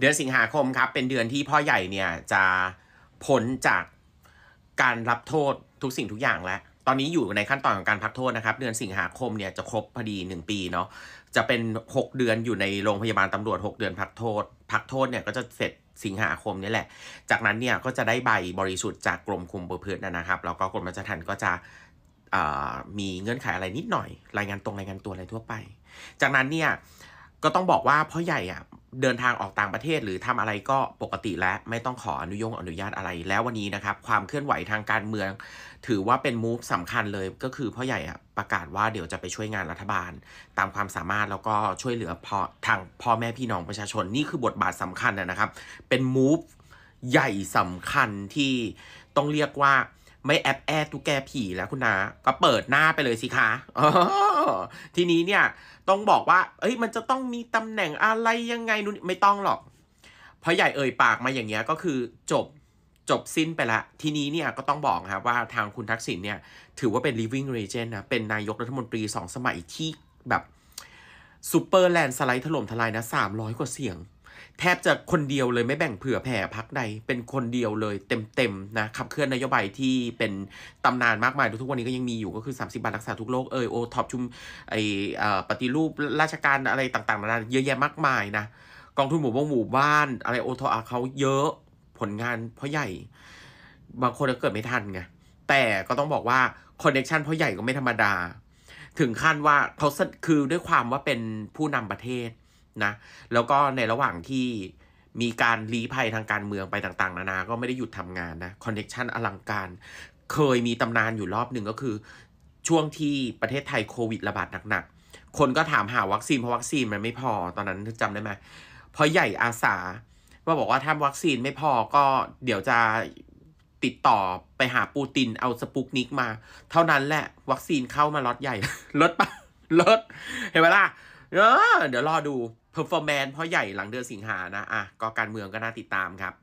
เดือนสิงหาคมครับเป็นเดือนที่พ่อใหญ่เนี่ยจะพ้นจากการรับโทษทุกสิ่งทุกอย่างแล้ว ตอนนี้อยู่ในขั้นตอนของการพักโทษนะครับ เดือนสิงหาคมเนี่ยจะครบพอดี 1 ปีเนาะจะเป็น 6 เดือนอยู่ในโรงพยาบาลตำรวจ 6 เดือนพักโทษ พักโทษเนี่ยก็จะเสร็จสิงหาคมนี่แหละ จากนั้นเนี่ยก็จะได้ใบบริสุทธิ์จากกรมคุมประพฤตินะครับแล้วก็กรมราชทัณฑ์ก็จะมีเงื่อนไขอะไรนิดหน่อยรายงานตรงรายงานตัวอะไรทั่วไป จากนั้นเนี่ยก็ต้องบอกว่าพ่อใหญ่อะเดินทางออกต่างประเทศหรือทำอะไรก็ปกติแล้วไม่ต้องขออนุญงอนุญาตอะไรแล้ววันนี้นะครับความเคลื่อนไหวทางการเมือง ถือว่าเป็นมูฟสำคัญเลย ก็คือพ่อใหญ่ประกาศว่าเดี๋ยวจะไปช่วยงานรัฐบาล ตามความสามารถ แล้วก็ช่วยเหลือพอทางพ่อแม่พี่น้องประชาชนนี่คือบทบาทสำคัญนะครับ เป็นมูฟใหญ่สำคัญที่ต้องเรียกว่าไม่แอบแอบตุกแกผีแล้วคุณนาก็เปิดหน้าไปเลยสิคะทีนี้เนี่ยต้องบอกว่าเอ้ยมันจะต้องมีตำแหน่งอะไรยังไงนู่นไม่ต้องหรอก เพราะใหญ่เอ่ยปากมาอย่างเงี้ยก็คือจบ จบสิ้นไปละ ทีนี้เนี่ยก็ต้องบอกครับว่าทางคุณทักษิณเนี่ย ถือว่าเป็น living legend นะเป็นนายกรัฐมนตรีสองสมัยที่แบบซูเปอร์แลนด์สไลด์ถล่มทลายนะสามร้อยกว่าเสียงแทบจะคนเดียวเลยไม่แบ่งเผื่อแผ่พักใด เป็นคนเดียวเลยเต็มๆนะขับเคลื่อนนโยบายที่เป็นตำนานมากมายทุกวันนี้ก็ยังมีอยู่ก็คือ 30 บาทรักษาทุกโรคเออโอท็อปชุมไอปฏิรูปราชการอะไรต่างๆนานาเยอะแยะมากมายนะ กองทุนหมู่บ้านหมู่บ้านอะไรโอทอเขาเยอะผลงานพ่อใหญ่ บางคนก็เกิดไม่ทันไงแต่ก็ต้องบอกว่าคอนเนคชันพ่อใหญ่ก็ไม่ธรรมดา ถึงขั้นว่าเขาคือด้วยความว่าเป็นผู้นำประเทศนะแล้วก็ในระหว่างที่มีการลีภัยทางการเมืองไปต่าง ๆ นานา ก็ไม่ได้หยุดทำงานนะคอนเน็กชันอลังการ เคยมีตำนานอยู่รอบหนึ่งก็คือ ช่วงที่ประเทศไทยโควิดระบาดหนัก ๆ คนก็ถามหาวัคซีนเพราะวัคซีนมันไม่พอตอนนั้นจำได้ไหมพอใหญ่อาสาว่าบอกว่าถ้าวัคซีนไม่พอก็เดี๋ยวจะติดต่อไปหาปูตินเอาสปุกนิกมา เท่านั้นแหละวัคซีนเข้ามาล็อตใหญ่ ลดปะลด เห็นไหมล่ะเออเดี๋ยวรอดูเพอร์ฟอร์แมนซ์เพราะใหญ่หลังเดือนสิงหานะ อ่ะ ก็การเมืองก็น่าติดตามครับ